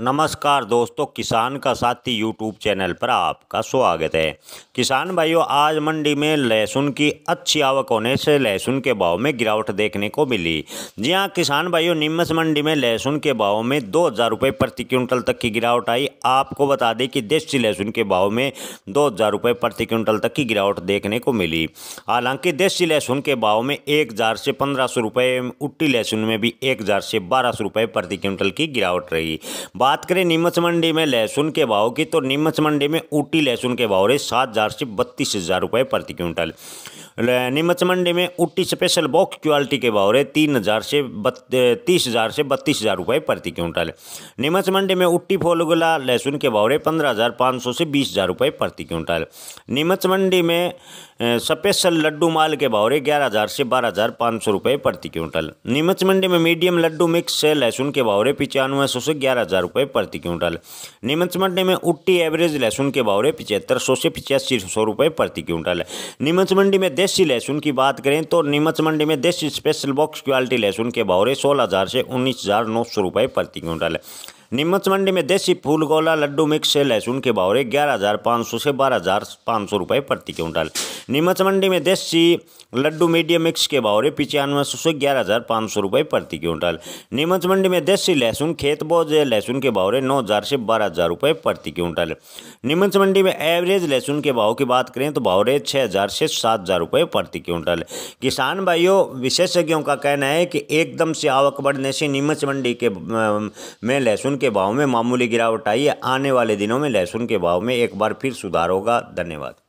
नमस्कार दोस्तों किसान का साथी यूट्यूब चैनल पर आपका स्वागत है किसान भाइयों आज मंडी में लहसुन की अच्छी आवक होने से लहसुन के भाव में गिरावट देखने को मिली जी हाँ किसान भाइयों निम्स मंडी में लहसुन के भाव में दो हज़ार रुपये प्रति क्विंटल तक की गिरावट आई आपको बता दें कि देसी लहसुन के भाव में दो हज़ार रुपये प्रति क्विंटल तक की गिरावट देखने को मिली हालांकि देसी लहसुन के भाव में एक हज़ार से पंद्रह सौ रुपये उट्टी लहसुन में भी एक हज़ार से बारह सौ रुपये प्रति क्विंटल की गिरावट रही बात करें नीमच मंडी में लहसुन के भाव की तो नीमच मंडी में ऊटी लहसुन के भाव रहे सात हज़ार से बत्तीस हज़ार रुपये प्रति क्विंटल नीमच मंडी में ऊटी स्पेशल बॉक्स क्वालिटी के भाव रहे तीन हज़ार से तीस हज़ार से बत्तीस हज़ार रुपये प्रति क्विंटल नीमच मंडी में ऊटी फोलगुला लहसुन के भाव रहे पंद्रह हज़ार पाँच सौ से बीस हज़ार रुपये प्रति क्विंटल नीमच मंडी में स्पेशल लड्डू माल के भाव रहे ग्यारह हज़ार से बारह हज़ार पाँच सौ रुपये प्रति क्विंटल नीमच मंडी में मीडियम लड्डू मिक्स लहसुन के भाव रहे पचानवे सौ से ग्यारह हज़ार रुपये प्रति क्विंटल नीमच मंडी में उट्टी एवरेज लहसुन के भाव रहे पिछहत्तर सौ से पिचासी सौ रुपये प्रति क्विंटल नीमच मंडी में देसी लहसुन की बात करें तो नीमच मंडी में देसी स्पेशल बॉक्स क्वालिटी लहसुन के भाव रहे सोलह से उन्नीस प्रति क्विंटल नीमच मंडी में देसी फूल गोला लड्डू मिक्स से लहसुन के भाव ग्यारह हज़ार पाँच सौ से बारह हज़ार पाँच सौ रुपये प्रति क्विंटल नीमच मंडी में देसी लड्डू मीडियम मिक्स के भाव पिचानवे सौ से ग्यारह हज़ार पाँच सौ रुपये प्रति क्विंटल नीमच मंडी में देसी लहसुन खेत बोज लहसुन के भाव नौ हज़ार से बारह हज़ार रुपये प्रति क्विंटल नीमच मंडी में एवरेज लहसुन के भाव की बात करें तो भाव रहे छः हज़ार से सात हज़ार रुपये प्रति क्विंटल किसान भाइयों विशेषज्ञों का कहना है कि एकदम से आवक बढ़ने से नीमच मंडी के में लहसुन के भाव में मामूली गिरावट आई है आने वाले दिनों में लहसुन के भाव में एक बार फिर सुधार होगा धन्यवाद